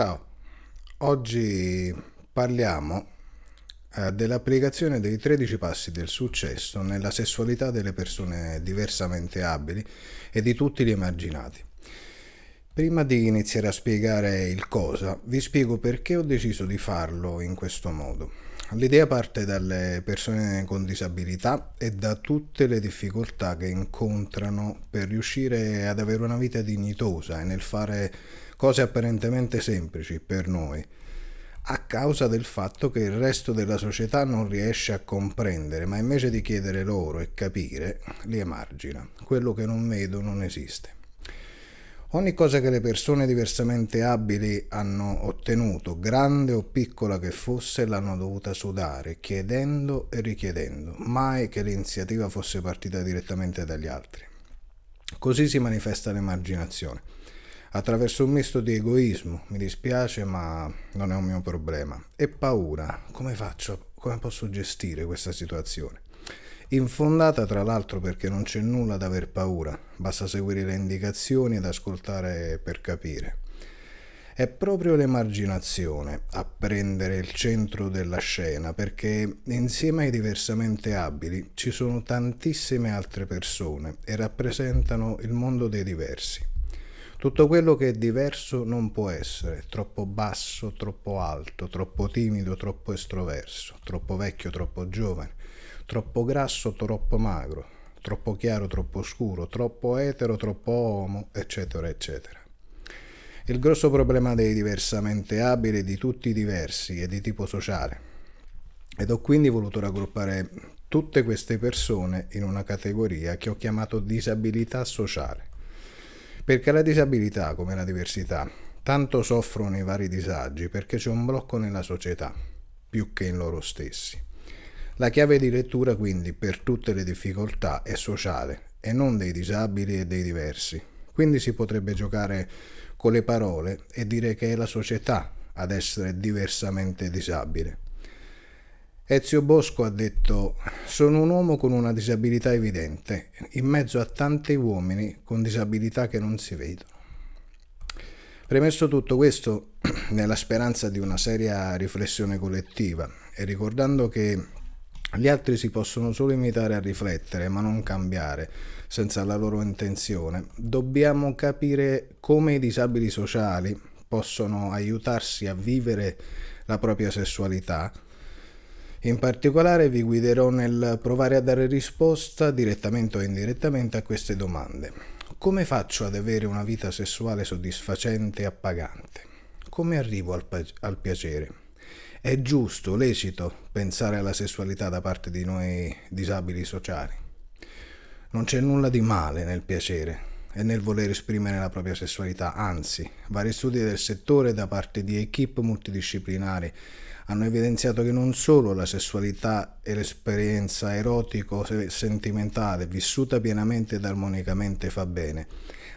Ciao, oggi parliamo eh, dell'applicazione dei 13 passi del successo nella sessualità delle persone diversamente abili e di tutti gli emarginati. Prima di iniziare a spiegare il cosa, vi spiego perché ho deciso di farlo in questo modo. L'idea parte dalle persone con disabilità e da tutte le difficoltà che incontrano per riuscire ad avere una vita dignitosa e nel fare cose apparentemente semplici per noi, a causa del fatto che il resto della società non riesce a comprendere, ma invece di chiedere loro e capire, li emargina. Quello che non vedo non esiste. Ogni cosa che le persone diversamente abili hanno ottenuto, grande o piccola che fosse, l'hanno dovuta sudare, chiedendo e richiedendo, mai che l'iniziativa fosse partita direttamente dagli altri. Così si manifesta l'emarginazione attraverso un misto di egoismo, mi dispiace ma non è un mio problema, e paura, come faccio, come posso gestire questa situazione? Infondata tra l'altro perché non c'è nulla da aver paura, basta seguire le indicazioni ed ascoltare per capire. È proprio l'emarginazione a prendere il centro della scena perché insieme ai diversamente abili ci sono tantissime altre persone e rappresentano il mondo dei diversi. Tutto quello che è diverso non può essere troppo basso, troppo alto, troppo timido, troppo estroverso, troppo vecchio, troppo giovane, troppo grasso, troppo magro, troppo chiaro, troppo scuro, troppo etero, troppo uomo, eccetera, eccetera. Il grosso problema dei diversamente abili è di tutti i diversi e di tipo sociale. Ed ho quindi voluto raggruppare tutte queste persone in una categoria che ho chiamato disabilità sociale perché la disabilità, come la diversità, tanto soffrono i vari disagi perché c'è un blocco nella società, più che in loro stessi. La chiave di lettura quindi per tutte le difficoltà è sociale e non dei disabili e dei diversi. Quindi si potrebbe giocare con le parole e dire che è la società ad essere diversamente disabile. Ezio Bosco ha detto Sono un uomo con una disabilità evidente, in mezzo a tanti uomini con disabilità che non si vedono. Premesso tutto questo, nella speranza di una seria riflessione collettiva e ricordando che gli altri si possono solo imitare a riflettere, ma non cambiare, senza la loro intenzione, dobbiamo capire come i disabili sociali possono aiutarsi a vivere la propria sessualità, in particolare vi guiderò nel provare a dare risposta direttamente o indirettamente a queste domande. Come faccio ad avere una vita sessuale soddisfacente e appagante? Come arrivo al, al piacere? È giusto, lecito pensare alla sessualità da parte di noi disabili sociali? Non c'è nulla di male nel piacere, e nel voler esprimere la propria sessualità, anzi, vari studi del settore da parte di equip multidisciplinari hanno evidenziato che non solo la sessualità e l'esperienza erotico-sentimentale vissuta pienamente ed armonicamente fa bene,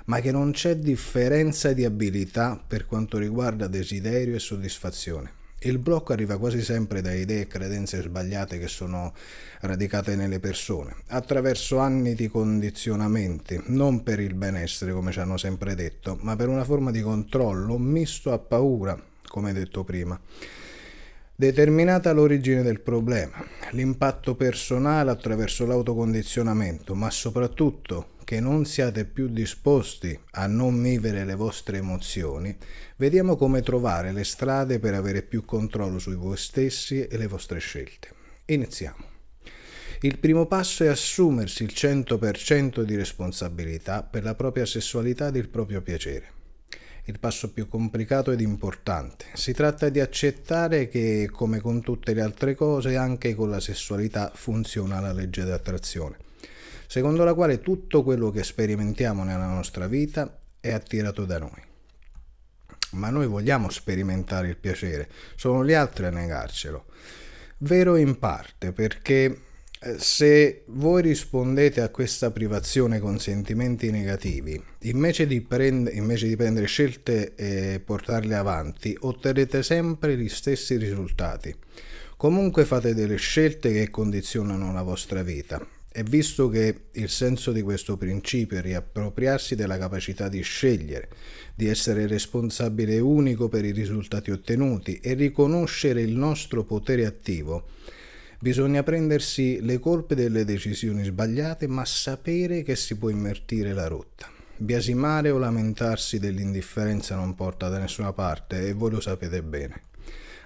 ma che non c'è differenza di abilità per quanto riguarda desiderio e soddisfazione. Il blocco arriva quasi sempre da idee e credenze sbagliate che sono radicate nelle persone, attraverso anni di condizionamenti, non per il benessere come ci hanno sempre detto, ma per una forma di controllo misto a paura, come detto prima. Determinata l'origine del problema, l'impatto personale attraverso l'autocondizionamento, ma soprattutto che non siate più disposti a non vivere le vostre emozioni, vediamo come trovare le strade per avere più controllo su voi stessi e le vostre scelte. Iniziamo. Il primo passo è assumersi il 100% di responsabilità per la propria sessualità ed il proprio piacere il passo più complicato ed importante. Si tratta di accettare che, come con tutte le altre cose, anche con la sessualità funziona la legge d'attrazione, secondo la quale tutto quello che sperimentiamo nella nostra vita è attirato da noi. Ma noi vogliamo sperimentare il piacere, sono gli altri a negarcelo. Vero in parte perché se voi rispondete a questa privazione con sentimenti negativi, invece di, prend invece di prendere scelte e portarle avanti, otterrete sempre gli stessi risultati. Comunque fate delle scelte che condizionano la vostra vita. E visto che il senso di questo principio è riappropriarsi della capacità di scegliere, di essere responsabile unico per i risultati ottenuti e riconoscere il nostro potere attivo, Bisogna prendersi le colpe delle decisioni sbagliate, ma sapere che si può invertire la rotta. Biasimare o lamentarsi dell'indifferenza non porta da nessuna parte e voi lo sapete bene.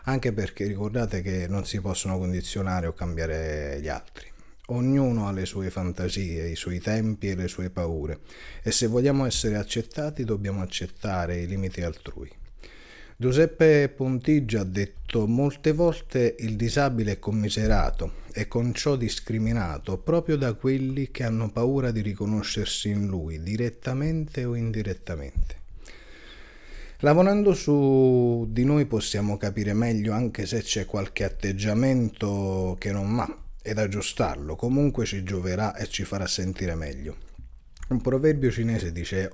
Anche perché ricordate che non si possono condizionare o cambiare gli altri. Ognuno ha le sue fantasie, i suoi tempi e le sue paure e se vogliamo essere accettati dobbiamo accettare i limiti altrui. Giuseppe Pontigia ha detto molte volte il disabile è commiserato e con ciò discriminato proprio da quelli che hanno paura di riconoscersi in lui, direttamente o indirettamente. Lavorando su di noi possiamo capire meglio anche se c'è qualche atteggiamento che non va ed aggiustarlo, comunque ci gioverà e ci farà sentire meglio. Un proverbio cinese dice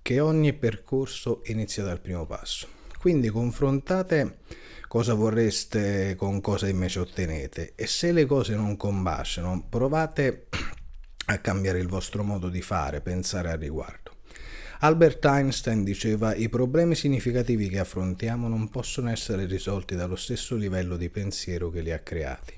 che ogni percorso inizia dal primo passo. Quindi confrontate cosa vorreste con cosa invece ottenete e se le cose non combaciano provate a cambiare il vostro modo di fare, pensare al riguardo. Albert Einstein diceva i problemi significativi che affrontiamo non possono essere risolti dallo stesso livello di pensiero che li ha creati.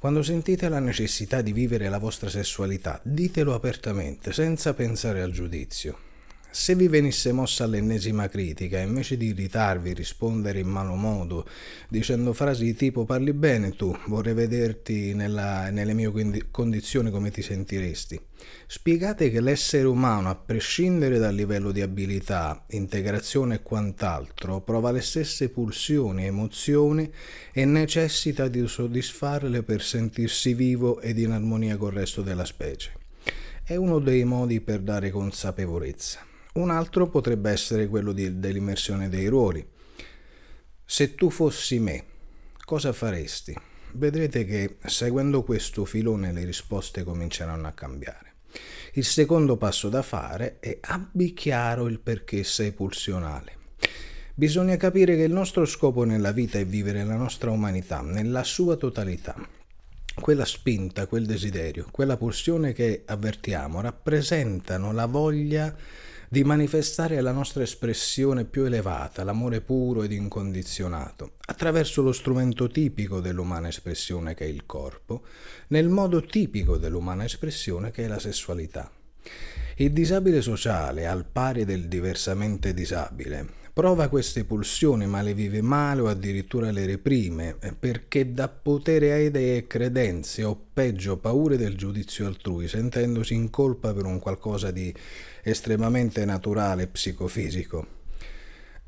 Quando sentite la necessità di vivere la vostra sessualità, ditelo apertamente, senza pensare al giudizio. Se vi venisse mossa l'ennesima critica, invece di irritarvi, rispondere in malo modo, dicendo frasi tipo parli bene tu, vorrei vederti nella, nelle mie condizioni come ti sentiresti, spiegate che l'essere umano, a prescindere dal livello di abilità, integrazione e quant'altro, prova le stesse pulsioni, emozioni e necessita di soddisfarle per sentirsi vivo ed in armonia col resto della specie. È uno dei modi per dare consapevolezza. Un altro potrebbe essere quello di, dell'immersione dei ruoli. Se tu fossi me, cosa faresti? Vedrete che seguendo questo filone le risposte cominceranno a cambiare. Il secondo passo da fare è abbi chiaro il perché sei pulsionale. Bisogna capire che il nostro scopo nella vita è vivere la nostra umanità nella sua totalità. Quella spinta, quel desiderio, quella pulsione che avvertiamo rappresentano la voglia di di manifestare la nostra espressione più elevata, l'amore puro ed incondizionato, attraverso lo strumento tipico dell'umana espressione che è il corpo, nel modo tipico dell'umana espressione che è la sessualità. Il disabile sociale, al pari del diversamente disabile, prova queste pulsioni ma le vive male o addirittura le reprime eh, perché dà potere a idee e credenze o peggio paure del giudizio altrui sentendosi in colpa per un qualcosa di estremamente naturale e psicofisico.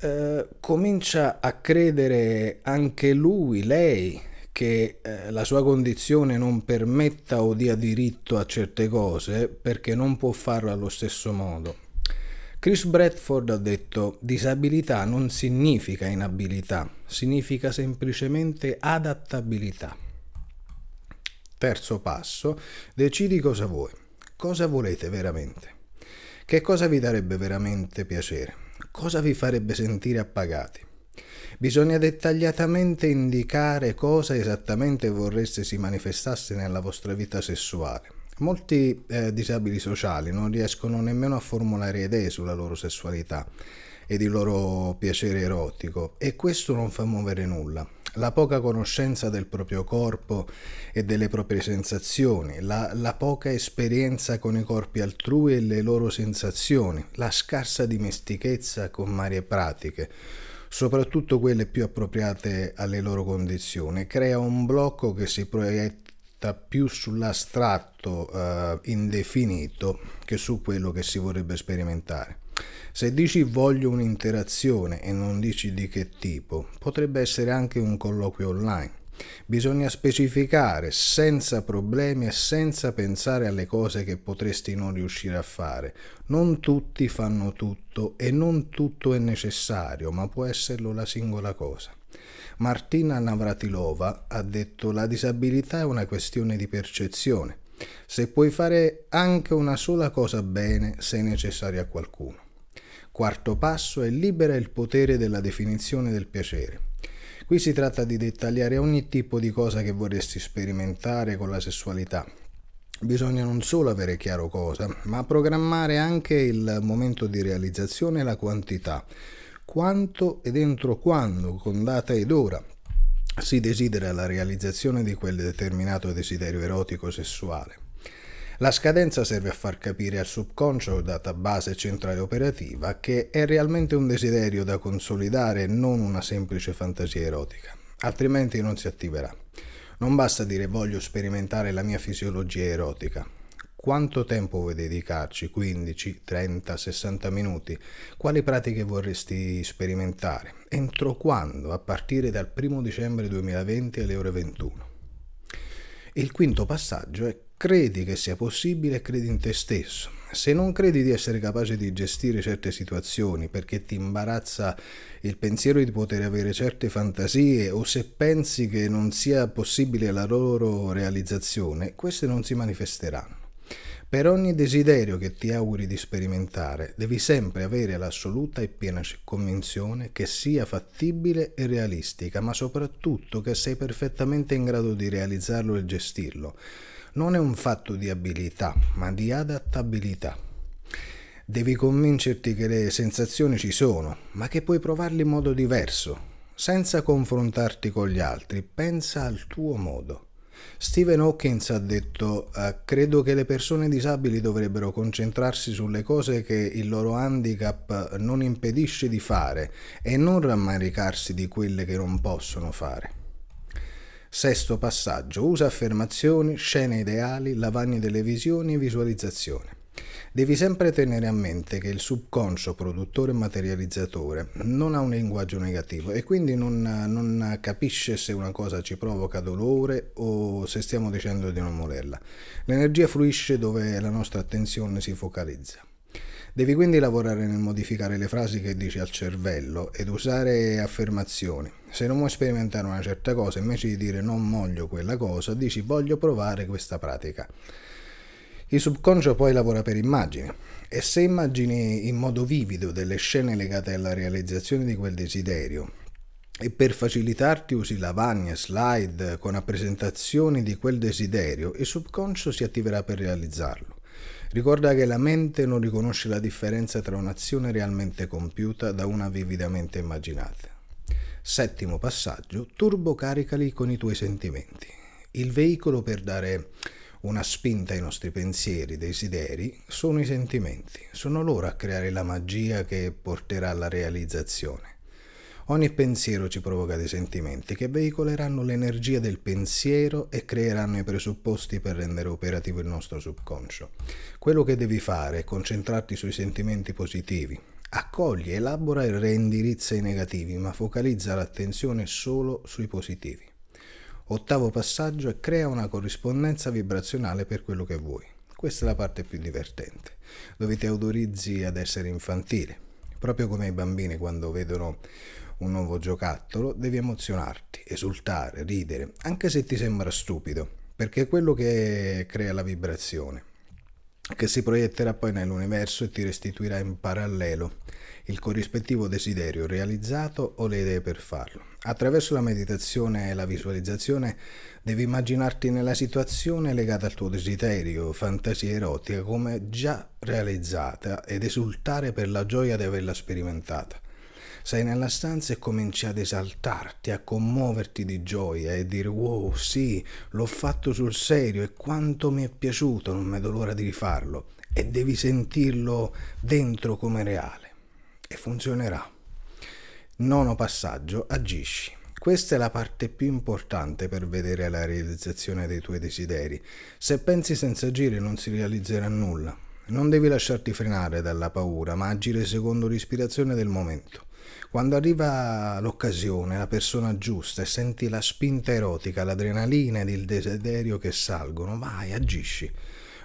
Eh, comincia a credere anche lui, lei, che eh, la sua condizione non permetta o dia diritto a certe cose perché non può farlo allo stesso modo Chris Bradford ha detto disabilità non significa inabilità, significa semplicemente adattabilità. Terzo passo, decidi cosa vuoi, cosa volete veramente, che cosa vi darebbe veramente piacere, cosa vi farebbe sentire appagati. Bisogna dettagliatamente indicare cosa esattamente vorreste si manifestasse nella vostra vita sessuale Molti eh, disabili sociali non riescono nemmeno a formulare idee sulla loro sessualità ed il loro piacere erotico e questo non fa muovere nulla. La poca conoscenza del proprio corpo e delle proprie sensazioni, la, la poca esperienza con i corpi altrui e le loro sensazioni, la scarsa dimestichezza con varie pratiche, soprattutto quelle più appropriate alle loro condizioni, crea un blocco che si, proietta sta più sull'astratto eh, indefinito che su quello che si vorrebbe sperimentare. Se dici voglio un'interazione e non dici di che tipo, potrebbe essere anche un colloquio online. Bisogna specificare senza problemi e senza pensare alle cose che potresti non riuscire a fare. Non tutti fanno tutto e non tutto è necessario, ma può esserlo la singola cosa. Martina Navratilova ha detto la disabilità è una questione di percezione. Se puoi fare anche una sola cosa bene, sei necessaria a qualcuno. Quarto passo è libera il potere della definizione del piacere. Qui si tratta di dettagliare ogni tipo di cosa che vorresti sperimentare con la sessualità. Bisogna non solo avere chiaro cosa, ma programmare anche il momento di realizzazione e la quantità, quanto e dentro quando, con data ed ora, si desidera la realizzazione di quel determinato desiderio erotico sessuale. La scadenza serve a far capire al subconscio, data base centrale operativa, che è realmente un desiderio da consolidare e non una semplice fantasia erotica, altrimenti non si attiverà. Non basta dire voglio sperimentare la mia fisiologia erotica, quanto tempo vuoi dedicarci? 15, 30, 60 minuti? Quali pratiche vorresti sperimentare? Entro quando? A partire dal 1 dicembre 2020 alle ore 21. Il quinto passaggio è credi che sia possibile e credi in te stesso. Se non credi di essere capace di gestire certe situazioni perché ti imbarazza il pensiero di poter avere certe fantasie o se pensi che non sia possibile la loro realizzazione, queste non si manifesteranno. Per ogni desiderio che ti auguri di sperimentare, devi sempre avere l'assoluta e piena convinzione che sia fattibile e realistica, ma soprattutto che sei perfettamente in grado di realizzarlo e gestirlo. Non è un fatto di abilità, ma di adattabilità. Devi convincerti che le sensazioni ci sono, ma che puoi provarle in modo diverso, senza confrontarti con gli altri, pensa al tuo modo. Stephen Hawkins ha detto eh, credo che le persone disabili dovrebbero concentrarsi sulle cose che il loro handicap non impedisce di fare e non rammaricarsi di quelle che non possono fare. Sesto passaggio, usa affermazioni, scene ideali, lavagne delle visioni e visualizzazione. Devi sempre tenere a mente che il subconscio, produttore e materializzatore, non ha un linguaggio negativo e quindi non, non, capisce se una cosa ci provoca dolore o se stiamo dicendo di non volerla. L'energia fluisce dove la nostra attenzione si focalizza. Devi quindi lavorare nel modificare le frasi che dici al cervello ed usare affermazioni. Se non vuoi sperimentare una certa cosa, invece di dire non voglio quella cosa, dici voglio provare questa pratica. Il subconscio poi lavora per immagini e se immagini in modo vivido delle scene legate alla realizzazione di quel desiderio e per facilitarti usi lavagne, slide con rappresentazioni di quel desiderio, il subconscio si attiverà per realizzarlo. Ricorda che la mente non riconosce la differenza tra un'azione realmente compiuta da una vividamente immaginata. Settimo passaggio, turbocaricali con i tuoi sentimenti. Il veicolo per dare una spinta ai nostri pensieri, desideri, sono i sentimenti, sono loro a creare la magia che porterà alla realizzazione. Ogni pensiero ci provoca dei sentimenti che veicoleranno l'energia del pensiero e creeranno i presupposti per rendere operativo il nostro subconscio. Quello che devi fare è concentrarti sui sentimenti positivi. Accogli, elabora e reindirizza i negativi, ma focalizza l'attenzione solo sui positivi. Ottavo passaggio è crea una corrispondenza vibrazionale per quello che vuoi. Questa è la parte più divertente, dove ti autorizzi ad essere infantile. Proprio come i bambini quando vedono un nuovo giocattolo, devi emozionarti, esultare, ridere, anche se ti sembra stupido, perché è quello che crea la vibrazione, che si proietterà poi nell'universo e ti restituirà in parallelo il corrispettivo desiderio realizzato o le idee per farlo. Attraverso la meditazione e la visualizzazione devi immaginarti nella situazione legata al tuo desiderio, fantasia erotica, come già realizzata ed esultare per la gioia di averla sperimentata. Sei nella stanza e cominci ad esaltarti, a commuoverti di gioia e dire wow sì, l'ho fatto sul serio e quanto mi è piaciuto, non vedo l'ora di rifarlo. E devi sentirlo dentro come reale e funzionerà. Nono passaggio, agisci. Questa è la parte più importante per vedere la realizzazione dei tuoi desideri. Se pensi senza agire non si realizzerà nulla. Non devi lasciarti frenare dalla paura, ma agire secondo l'ispirazione del momento. Quando arriva l'occasione, la persona giusta e senti la spinta erotica, l'adrenalina ed il desiderio che salgono, vai, agisci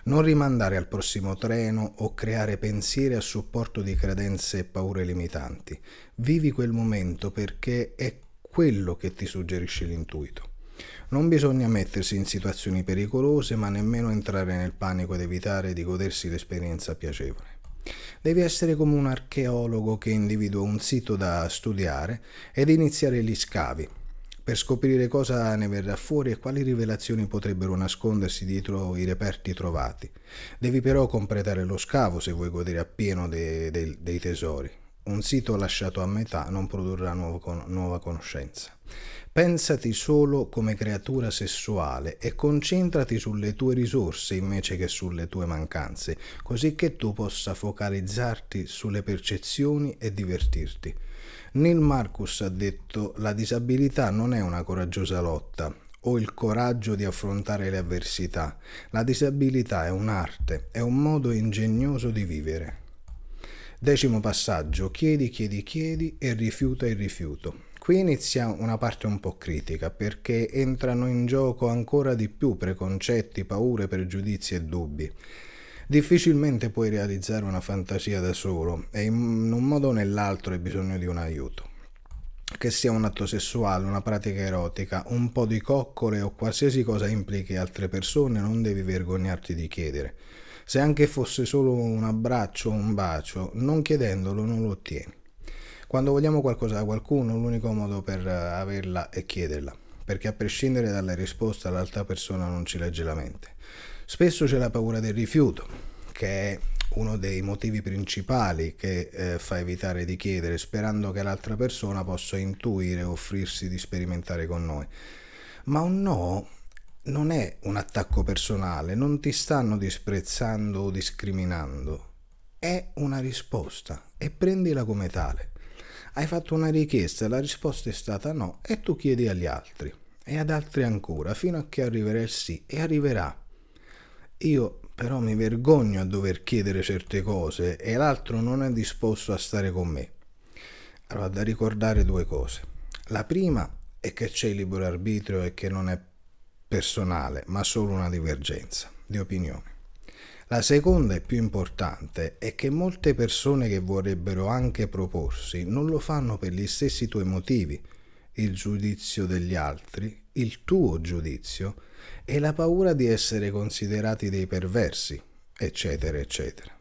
non rimandare al prossimo treno o creare pensieri a supporto di credenze e paure limitanti. Vivi quel momento perché è quello che ti suggerisce l'intuito. Non bisogna mettersi in situazioni pericolose, ma nemmeno entrare nel panico ed evitare di godersi l'esperienza piacevole. Devi essere come un archeologo che individua un sito da studiare ed iniziare gli scavi, per scoprire cosa ne verrà fuori e quali rivelazioni potrebbero nascondersi dietro i reperti trovati. Devi però completare lo scavo se vuoi godere appieno de, de, dei tesori. Un sito lasciato a metà non produrrà nuovo, nuova conoscenza. Pensati solo come creatura sessuale e concentrati sulle tue risorse invece che sulle tue mancanze, così che tu possa focalizzarti sulle percezioni e divertirti. Neil Marcus ha detto la disabilità non è una coraggiosa lotta o il coraggio di affrontare le avversità. La disabilità è un'arte, è un modo ingegnoso di vivere. Decimo passaggio, chiedi, chiedi, chiedi e rifiuta il rifiuto. Qui inizia una parte un po' critica perché entrano in gioco ancora di più preconcetti, paure, pregiudizi e dubbi. Difficilmente puoi realizzare una fantasia da solo e in un modo o nell'altro hai bisogno di un aiuto. Che sia un atto sessuale, una pratica erotica, un po' di coccole o qualsiasi cosa implichi altre persone, non devi vergognarti di chiedere. Se anche fosse solo un abbraccio o un bacio, non chiedendolo non lo ottieni. Quando vogliamo qualcosa da qualcuno, l'unico modo per eh, averla è chiederla, perché a prescindere dalla risposta l'altra persona non ci legge la mente. Spesso c'è la paura del rifiuto, che è uno dei motivi principali che eh, fa evitare di chiedere, sperando che l'altra persona possa intuire e offrirsi di sperimentare con noi. Ma un no non è un attacco personale, non ti stanno disprezzando o discriminando, è una risposta e prendila come tale. Hai fatto una richiesta, la risposta è stata no e tu chiedi agli altri e ad altri ancora fino a che arriverà il sì e arriverà io però mi vergogno a dover chiedere certe cose e l'altro non è disposto a stare con me. Allora, da ricordare due cose. La prima è che c'è il libero arbitrio e che non è personale, ma solo una divergenza di opinione. La seconda e più importante è che molte persone che vorrebbero anche proporsi non lo fanno per gli stessi tuoi motivi, il giudizio degli altri, il tuo giudizio e la paura di essere considerati dei perversi, eccetera, eccetera.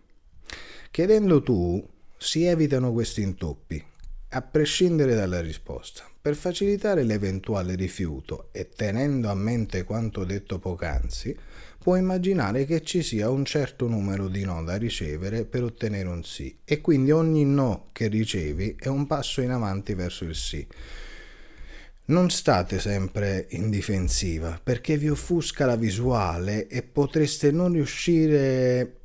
Chiedendo tu si evitano questi intoppi, a prescindere dalla risposta. Per facilitare l'eventuale rifiuto e tenendo a mente quanto detto poc'anzi, puoi immaginare che ci sia un certo numero di no da ricevere per ottenere un sì e quindi ogni no che ricevi è un passo in avanti verso il sì. Non state sempre in difensiva perché vi offusca la visuale e potreste non riuscire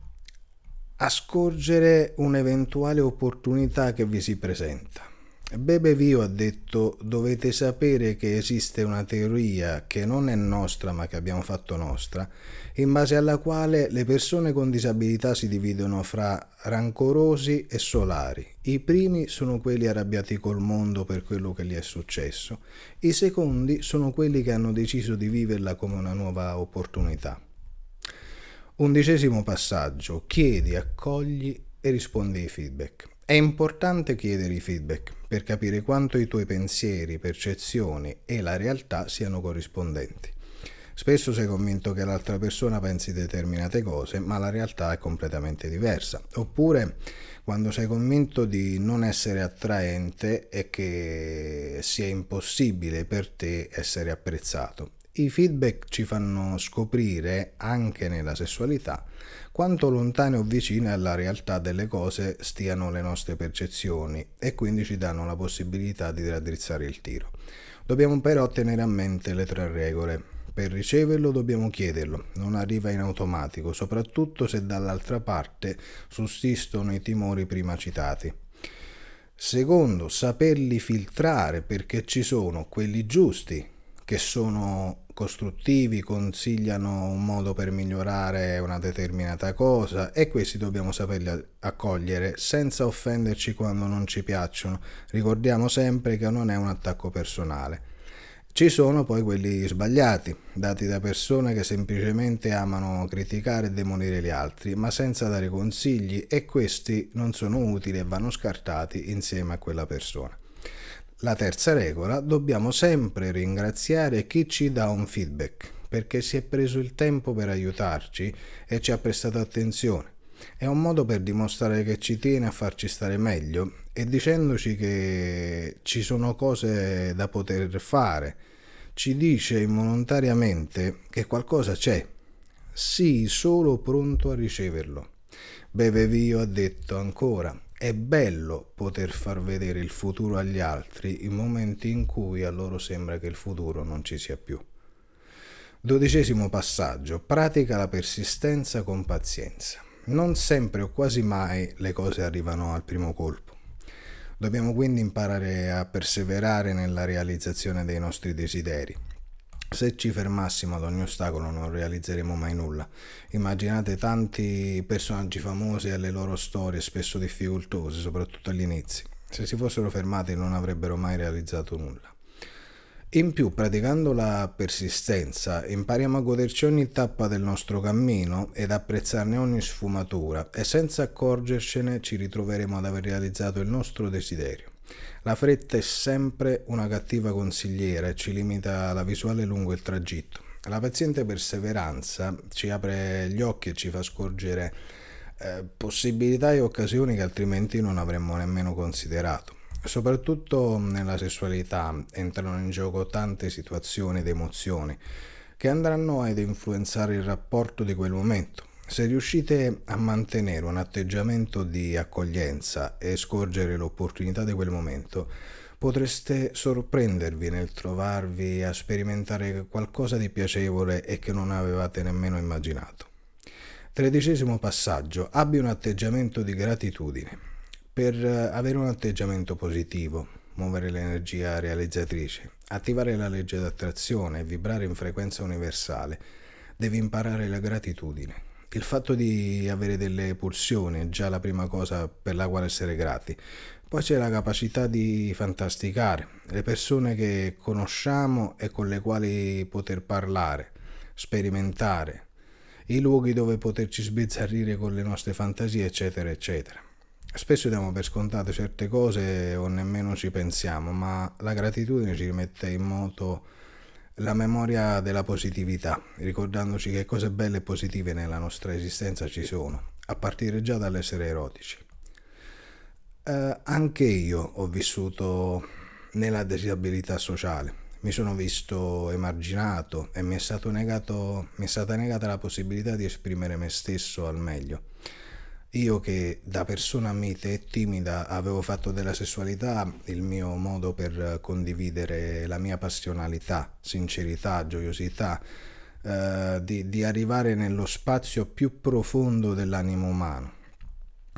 a scorgere un'eventuale opportunità che vi si presenta. Bebe Vio ha detto dovete sapere che esiste una teoria che non è nostra ma che abbiamo fatto nostra, in base alla quale le persone con disabilità si dividono fra rancorosi e solari. I primi sono quelli arrabbiati col mondo per quello che gli è successo, i secondi sono quelli che hanno deciso di viverla come una nuova opportunità. Undicesimo passaggio. Chiedi, accogli e rispondi ai feedback. È importante chiedere i feedback per capire quanto i tuoi pensieri, percezioni e la realtà siano corrispondenti. Spesso sei convinto che l'altra persona pensi determinate cose, ma la realtà è completamente diversa. Oppure quando sei convinto di non essere attraente e che sia impossibile per te essere apprezzato. I feedback ci fanno scoprire anche nella sessualità quanto lontane o vicine alla realtà delle cose stiano le nostre percezioni e quindi ci danno la possibilità di raddrizzare il tiro. Dobbiamo però tenere a mente le tre regole. Per riceverlo dobbiamo chiederlo, non arriva in automatico, soprattutto se dall'altra parte sussistono i timori prima citati. Secondo, saperli filtrare perché ci sono quelli giusti, che sono costruttivi, consigliano un modo per migliorare una determinata cosa e questi dobbiamo saperli accogliere senza offenderci quando non ci piacciono. Ricordiamo sempre che non è un attacco personale. Ci sono poi quelli sbagliati, dati da persone che semplicemente amano criticare e demolire gli altri, ma senza dare consigli e questi non sono utili e vanno scartati insieme a quella persona. La terza regola, dobbiamo sempre ringraziare chi ci dà un feedback, perché si è preso il tempo per aiutarci e ci ha prestato attenzione. È un modo per dimostrare che ci tiene a farci stare meglio e dicendoci che ci sono cose da poter fare. Ci dice involontariamente che qualcosa c'è. Sii solo pronto a riceverlo. Bevevio ha detto ancora è bello poter far vedere il futuro agli altri in momenti in cui a loro sembra che il futuro non ci sia più. Dodicesimo passaggio. Pratica la persistenza con pazienza. Non sempre o quasi mai le cose arrivano al primo colpo. Dobbiamo quindi imparare a perseverare nella realizzazione dei nostri desideri se ci fermassimo ad ogni ostacolo non realizzeremo mai nulla. Immaginate tanti personaggi famosi e le loro storie spesso difficoltose, soprattutto agli inizi. Se si fossero fermati non avrebbero mai realizzato nulla. In più, praticando la persistenza, impariamo a goderci ogni tappa del nostro cammino ed apprezzarne ogni sfumatura e senza accorgercene ci ritroveremo ad aver realizzato il nostro desiderio. La fretta è sempre una cattiva consigliera e ci limita la visuale lungo il tragitto. La paziente perseveranza ci apre gli occhi e ci fa scorgere eh, possibilità e occasioni che altrimenti non avremmo nemmeno considerato. Soprattutto nella sessualità entrano in gioco tante situazioni ed emozioni che andranno ad influenzare il rapporto di quel momento. Se riuscite a mantenere un atteggiamento di accoglienza e scorgere l'opportunità di quel momento, potreste sorprendervi nel trovarvi a sperimentare qualcosa di piacevole e che non avevate nemmeno immaginato. Tredicesimo passaggio. Abbi un atteggiamento di gratitudine. Per eh, avere un atteggiamento positivo, muovere l'energia realizzatrice, attivare la legge d'attrazione e vibrare in frequenza universale, devi imparare la gratitudine il fatto di avere delle pulsioni è già la prima cosa per la quale essere grati. Poi c'è la capacità di fantasticare, le persone che conosciamo e con le quali poter parlare, sperimentare, i luoghi dove poterci sbizzarrire con le nostre fantasie, eccetera, eccetera. Spesso diamo per scontate certe cose o nemmeno ci pensiamo, ma la gratitudine ci rimette in moto la memoria della positività, ricordandoci che cose belle e positive nella nostra esistenza ci sono, a partire già dall'essere erotici. Eh, anche io ho vissuto nella disabilità sociale, mi sono visto emarginato e mi è, negato, mi è stata negata la possibilità di esprimere me stesso al meglio io che da persona mite e timida avevo fatto della sessualità il mio modo per condividere la mia passionalità, sincerità, gioiosità, eh, di, di arrivare nello spazio più profondo dell'animo umano.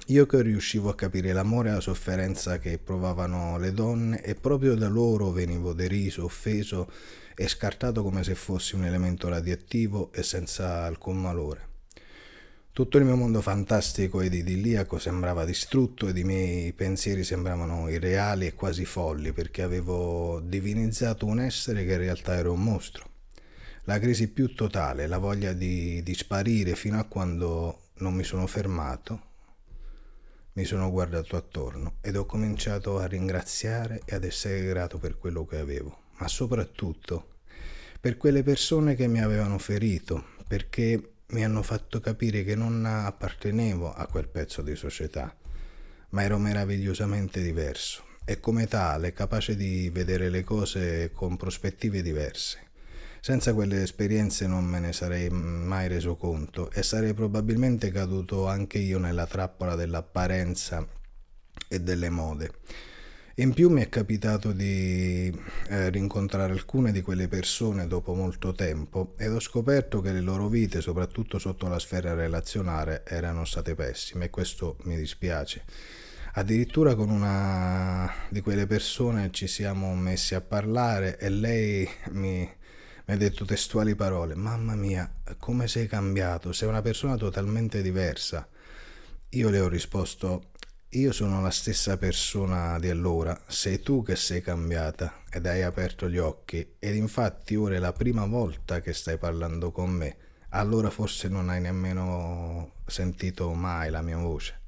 Io che riuscivo a capire l'amore e la sofferenza che provavano le donne e proprio da loro venivo deriso, offeso e scartato come se fossi un elemento radioattivo e senza alcun valore. Tutto il mio mondo fantastico ed idilliaco sembrava distrutto ed i miei pensieri sembravano irreali e quasi folli perché avevo divinizzato un essere che in realtà era un mostro. La crisi più totale, la voglia di, di sparire fino a quando non mi sono fermato, mi sono guardato attorno ed ho cominciato a ringraziare e ad essere grato per quello che avevo, ma soprattutto per quelle persone che mi avevano ferito, perché mi hanno fatto capire che non appartenevo a quel pezzo di società, ma ero meravigliosamente diverso e come tale capace di vedere le cose con prospettive diverse. Senza quelle esperienze non me ne sarei mai reso conto e sarei probabilmente caduto anche io nella trappola dell'apparenza e delle mode in più mi è capitato di eh, rincontrare alcune di quelle persone dopo molto tempo ed ho scoperto che le loro vite, soprattutto sotto la sfera relazionale, erano state pessime e questo mi dispiace. Addirittura con una di quelle persone ci siamo messi a parlare e lei mi, mi ha detto testuali parole, mamma mia, come sei cambiato, sei una persona totalmente diversa. Io le ho risposto io sono la stessa persona di allora, sei tu che sei cambiata ed hai aperto gli occhi ed infatti ora è la prima volta che stai parlando con me, allora forse non hai nemmeno sentito mai la mia voce.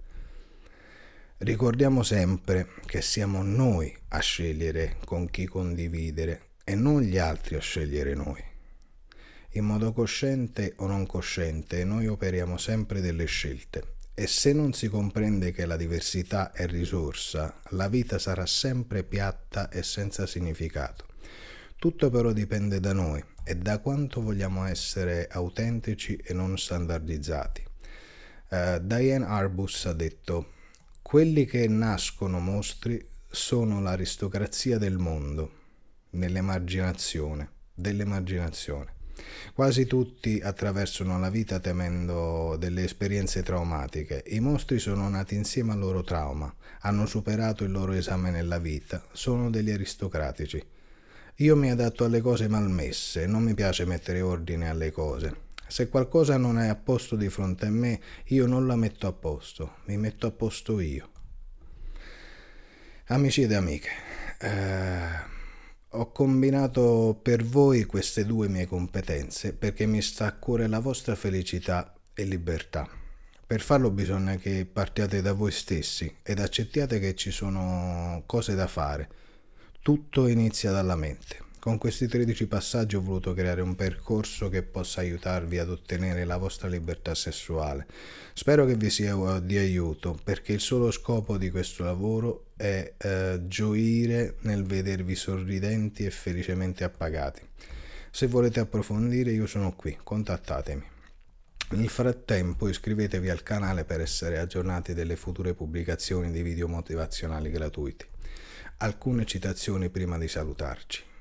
Ricordiamo sempre che siamo noi a scegliere con chi condividere e non gli altri a scegliere noi. In modo cosciente o non cosciente noi operiamo sempre delle scelte e se non si comprende che la diversità è risorsa, la vita sarà sempre piatta e senza significato. Tutto però dipende da noi e da quanto vogliamo essere autentici e non standardizzati. Uh, Diane Arbus ha detto, quelli che nascono mostri sono l'aristocrazia del mondo, nell'emarginazione, dell'emarginazione. Quasi tutti attraversano la vita temendo delle esperienze traumatiche. I mostri sono nati insieme al loro trauma, hanno superato il loro esame nella vita, sono degli aristocratici. Io mi adatto alle cose malmesse, non mi piace mettere ordine alle cose. Se qualcosa non è a posto di fronte a me, io non la metto a posto, mi metto a posto io. Amici ed amiche, eh ho combinato per voi queste due mie competenze perché mi sta a cuore la vostra felicità e libertà. Per farlo bisogna che partiate da voi stessi ed accettiate che ci sono cose da fare. Tutto inizia dalla mente. Con questi 13 passaggi ho voluto creare un percorso che possa aiutarvi ad ottenere la vostra libertà sessuale. Spero che vi sia eh, di aiuto perché il solo scopo di questo lavoro è eh, gioire nel vedervi sorridenti e felicemente appagati. Se volete approfondire io sono qui, contattatemi. Nel frattempo iscrivetevi al canale per essere aggiornati delle future pubblicazioni di video motivazionali gratuiti. Alcune citazioni prima di salutarci.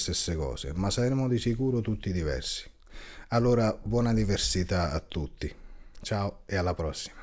stesse cose, ma saremo di sicuro tutti diversi. Allora, buona diversità a tutti. Ciao e alla prossima.